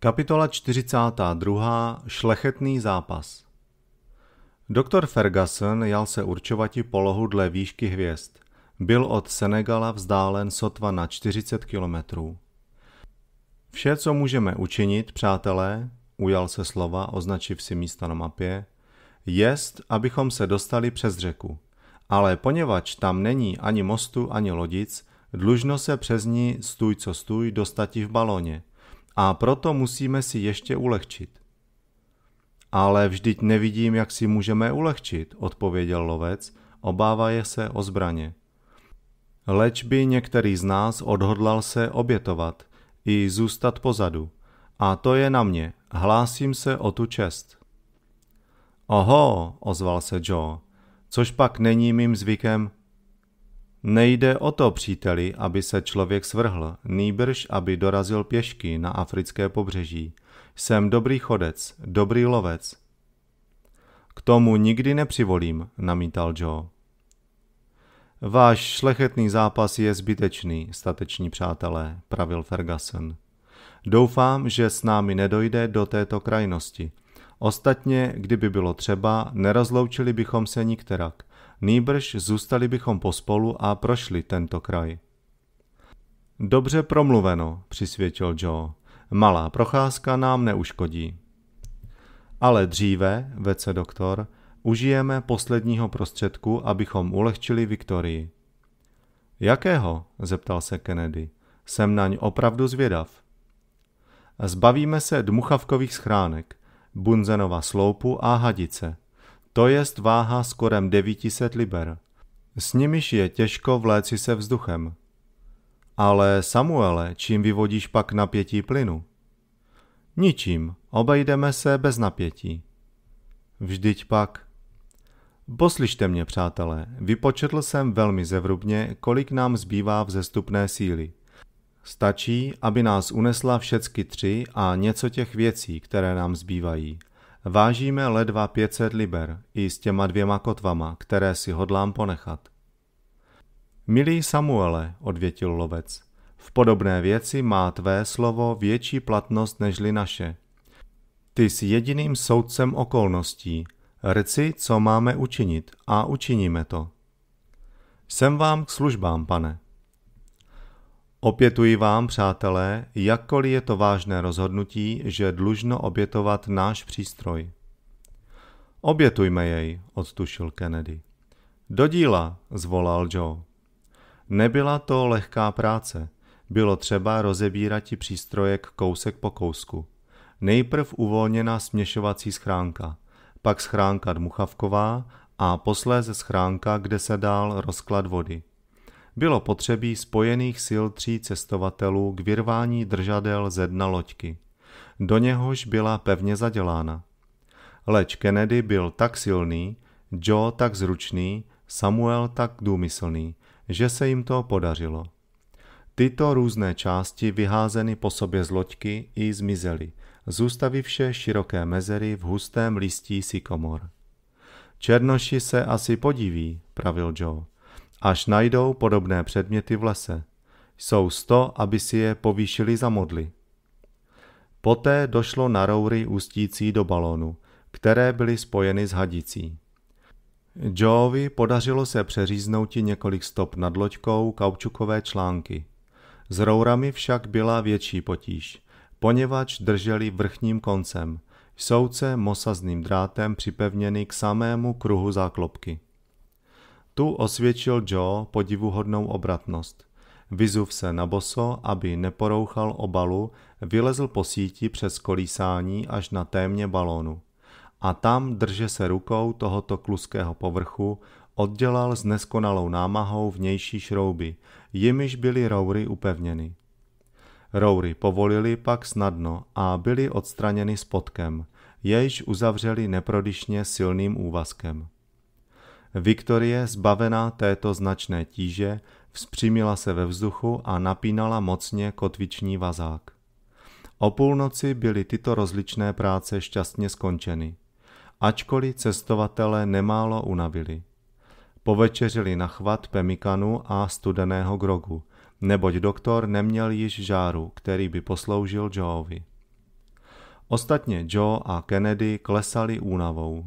Kapitola 42. Šlechetný zápas Doktor Ferguson jal se určovati polohu dle výšky hvězd. Byl od Senegala vzdálen sotva na 40 kilometrů. Vše, co můžeme učinit, přátelé, ujal se slova, označiv si místa na mapě, jest, abychom se dostali přes řeku. Ale poněvadž tam není ani mostu, ani lodic, dlužno se přes ní stůj co stůj dostati v balóně – a proto musíme si ještě ulehčit. Ale vždyť nevidím, jak si můžeme ulehčit, odpověděl lovec, obávaje se o zbraně. Leč by některý z nás odhodlal se obětovat i zůstat pozadu. A to je na mě, hlásím se o tu čest. Oho, ozval se Joe, což pak není mým zvykem, Nejde o to, příteli, aby se člověk svrhl, nýbrž, aby dorazil pěšky na africké pobřeží. Jsem dobrý chodec, dobrý lovec. K tomu nikdy nepřivolím, namítal Joe. Váš šlechetný zápas je zbytečný, stateční přátelé, pravil Ferguson. Doufám, že s námi nedojde do této krajnosti. Ostatně, kdyby bylo třeba, nerozloučili bychom se nikterak nýbrž zůstali bychom pospolu a prošli tento kraj. Dobře promluveno, přisvětil Joe. Malá procházka nám neuškodí. Ale dříve, vece doktor, užijeme posledního prostředku, abychom ulehčili Viktorii. Jakého? zeptal se Kennedy. Jsem naň opravdu zvědav. Zbavíme se dmuchavkových schránek, Bunzenova sloupu a hadice – to jest váha skorem 900 liber. S nimiž je těžko vléci se vzduchem. Ale Samuele, čím vyvodíš pak napětí plynu? Ničím, obejdeme se bez napětí. Vždyť pak. Poslyšte mě, přátelé, vypočetl jsem velmi zevrubně, kolik nám zbývá vzestupné síly. Stačí, aby nás unesla všecky tři a něco těch věcí, které nám zbývají. Vážíme ledva 500 liber i s těma dvěma kotvama, které si hodlám ponechat. Milý Samuele, odvětil lovec, v podobné věci má tvé slovo větší platnost nežli naše. Ty jsi jediným soudcem okolností. Rci, co máme učinit a učiníme to. Jsem vám k službám, pane, Opětuji vám, přátelé, jakkoliv je to vážné rozhodnutí, že dlužno obětovat náš přístroj. Obětujme jej, odtušil Kennedy. Do díla, zvolal Joe. Nebyla to lehká práce. Bylo třeba rozebírat ti přístrojek kousek po kousku. Nejprv uvolněná směšovací schránka, pak schránka dmuchavková a posléze schránka, kde se dál rozklad vody bylo potřebí spojených sil tří cestovatelů k vyrvání držadel ze dna loďky. Do něhož byla pevně zadělána. Leč Kennedy byl tak silný, Joe tak zručný, Samuel tak důmyslný, že se jim to podařilo. Tyto různé části vyházeny po sobě z loďky i zmizely, zůstavivše široké mezery v hustém listí sykomor. Černoši se asi podiví, pravil Joe až najdou podobné předměty v lese. Jsou sto, aby si je povýšili za modly. Poté došlo na roury ústící do balonu, které byly spojeny s hadicí. Joeovi podařilo se přeříznout několik stop nad loďkou kaučukové články. S rourami však byla větší potíž, poněvadž drželi vrchním koncem, jsouce mosazným drátem připevněny k samému kruhu záklopky. Tu osvědčil Joe podivuhodnou obratnost. Vyzuv se na boso, aby neporouchal obalu, vylezl po síti přes kolísání až na témě balónu. A tam, drže se rukou tohoto kluského povrchu, oddělal s neskonalou námahou vnější šrouby, jimiž byly roury upevněny. Roury povolili pak snadno a byly odstraněny spodkem, jejž uzavřeli neprodyšně silným úvazkem. Viktorie, zbavená této značné tíže, vzpřímila se ve vzduchu a napínala mocně kotviční vazák. O půlnoci byly tyto rozličné práce šťastně skončeny, ačkoliv cestovatele nemálo unavili. Povečeřili na chvat pemikanu a studeného grogu, neboť doktor neměl již žáru, který by posloužil Joeovi. Ostatně Joe a Kennedy klesali únavou.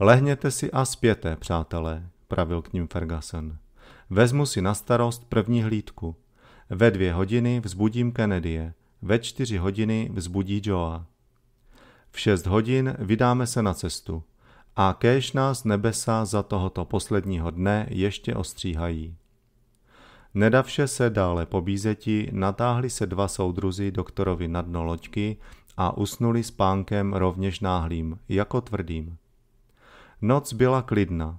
Lehněte si a spěte, přátelé, pravil k ním Ferguson. Vezmu si na starost první hlídku. Ve dvě hodiny vzbudím Kennedye, ve čtyři hodiny vzbudí Joa. V šest hodin vydáme se na cestu a kéž nás nebesa za tohoto posledního dne ještě ostříhají. Nedavše se dále pobízeti, natáhli se dva soudruzi doktorovi na dno loďky a usnuli spánkem rovněž náhlým, jako tvrdým. Noc byla klidná.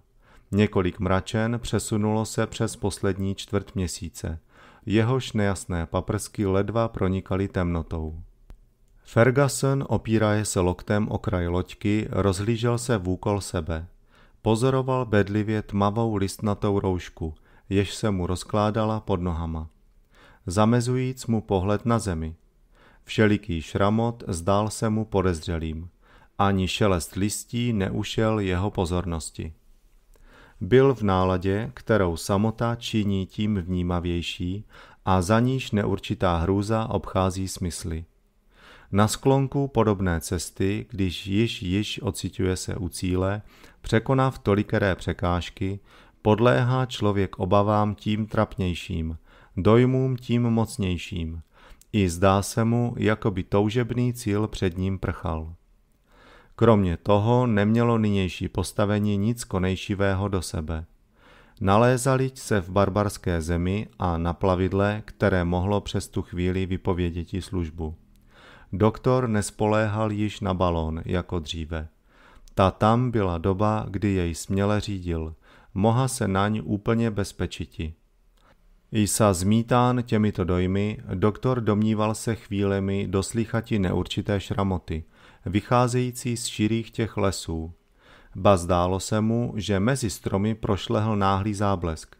Několik mračen přesunulo se přes poslední čtvrt měsíce. Jehož nejasné paprsky ledva pronikaly temnotou. Ferguson, opíraje se loktem o kraj loďky, rozhlížel se v úkol sebe. Pozoroval bedlivě tmavou listnatou roušku, jež se mu rozkládala pod nohama. Zamezujíc mu pohled na zemi. Všeliký šramot zdál se mu podezřelým. Ani šelest listí neušel jeho pozornosti. Byl v náladě, kterou samota činí tím vnímavější a za níž neurčitá hrůza obchází smysly. Na sklonku podobné cesty, když již již ocituje se u cíle, překonav tolikeré překážky, podléhá člověk obavám tím trapnějším, dojmům tím mocnějším. I zdá se mu, jako by toužebný cíl před ním prchal. Kromě toho nemělo nynější postavení nic konejšivého do sebe. Nalézali se v barbarské zemi a na plavidle, které mohlo přes tu chvíli i službu. Doktor nespoléhal již na balón jako dříve. Ta tam byla doba, kdy jej směle řídil. Moha se naň úplně bezpečiti. Isa zmítán těmito dojmy, doktor domníval se chvílemi doslychati neurčité šramoty – vycházející z širých těch lesů. Ba zdálo se mu, že mezi stromy prošlehl náhlý záblesk.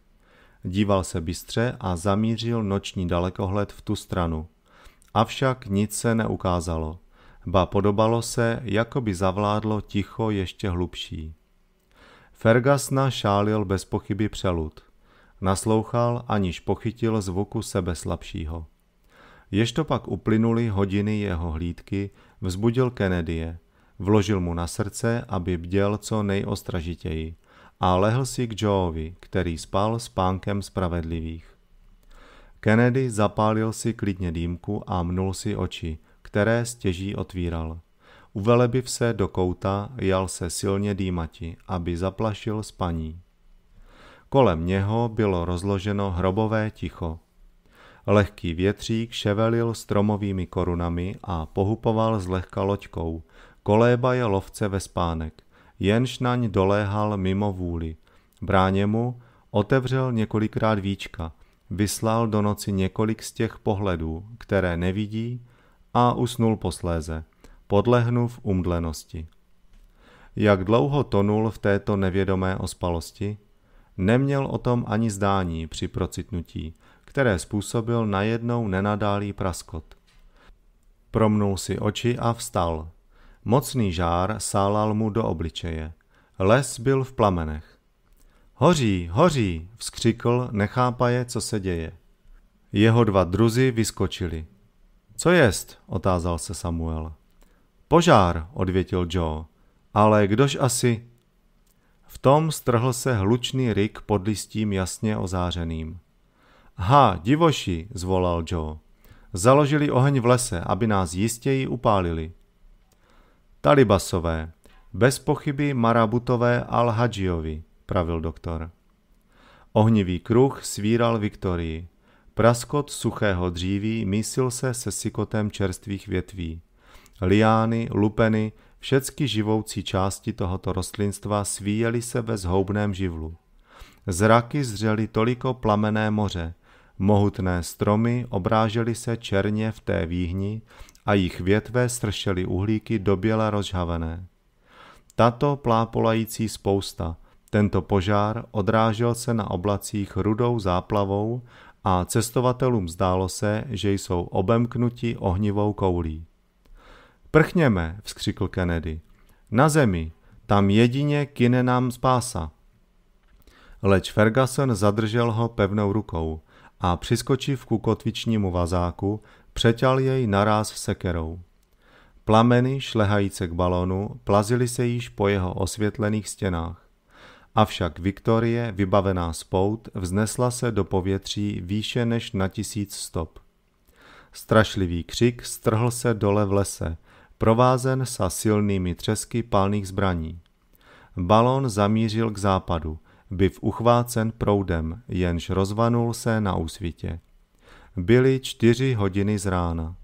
Díval se bystře a zamířil noční dalekohled v tu stranu. Avšak nic se neukázalo, ba podobalo se, jako by zavládlo ticho ještě hlubší. Fergasna šálil bez pochyby přelud. Naslouchal, aniž pochytil zvuku sebe slabšího. Jež to pak uplynuly hodiny jeho hlídky, Vzbudil Kennedye, vložil mu na srdce, aby bděl co nejostražitěji a lehl si k Joeovi, který spal s pánkem spravedlivých. Kennedy zapálil si klidně dýmku a mnul si oči, které stěží otvíral. Uvelebiv se do kouta, jal se silně dýmati, aby zaplašil spaní. Kolem něho bylo rozloženo hrobové ticho. Lehký větřík ševelil stromovými korunami a pohupoval zlehka loďkou. Koléba je lovce ve spánek. Jenž naň doléhal mimo vůli. Bráně mu otevřel několikrát víčka. Vyslal do noci několik z těch pohledů, které nevidí, a usnul posléze, podlehnuv umdlenosti. Jak dlouho tonul v této nevědomé ospalosti? Neměl o tom ani zdání při procitnutí – které způsobil najednou nenadálý praskot. Promnul si oči a vstal. Mocný žár sálal mu do obličeje. Les byl v plamenech. Hoří, hoří, vzkřikl, nechápaje, co se děje. Jeho dva druzy vyskočili. Co jest? otázal se Samuel. Požár, odvětil Joe. Ale kdož asi? V tom strhl se hlučný rik pod listím jasně ozářeným. Ha, divoši, zvolal Joe. Založili oheň v lese, aby nás jistěji upálili. Talibasové, bez pochyby Marabutové al-Hadžiovi, pravil doktor. Ohnivý kruh svíral Viktorii. Praskot suchého dříví mísil se se sykotem čerstvých větví. Liány, lupeny, všecky živoucí části tohoto rostlinstva svíjely se ve zhoubném živlu. Zraky zřeli toliko plamené moře – Mohutné stromy obrážely se černě v té výhni a jich větve stršely uhlíky do běla rozžhavené. Tato plápolající spousta, tento požár odrážel se na oblacích rudou záplavou a cestovatelům zdálo se, že jsou obemknuti ohnivou koulí. Prchněme, vzkřikl Kennedy. Na zemi, tam jedině kine nám spása. Leč Ferguson zadržel ho pevnou rukou a přiskočiv ku kotvičnímu vazáku, přeťal jej naráz sekerou. Plameny, šlehajíce k balonu, plazily se již po jeho osvětlených stěnách. Avšak Viktorie, vybavená spout, vznesla se do povětří výše než na tisíc stop. Strašlivý křik strhl se dole v lese, provázen sa silnými třesky palných zbraní. Balon zamířil k západu, byv uchvácen proudem, jenž rozvanul se na úsvitě. Byly čtyři hodiny z rána.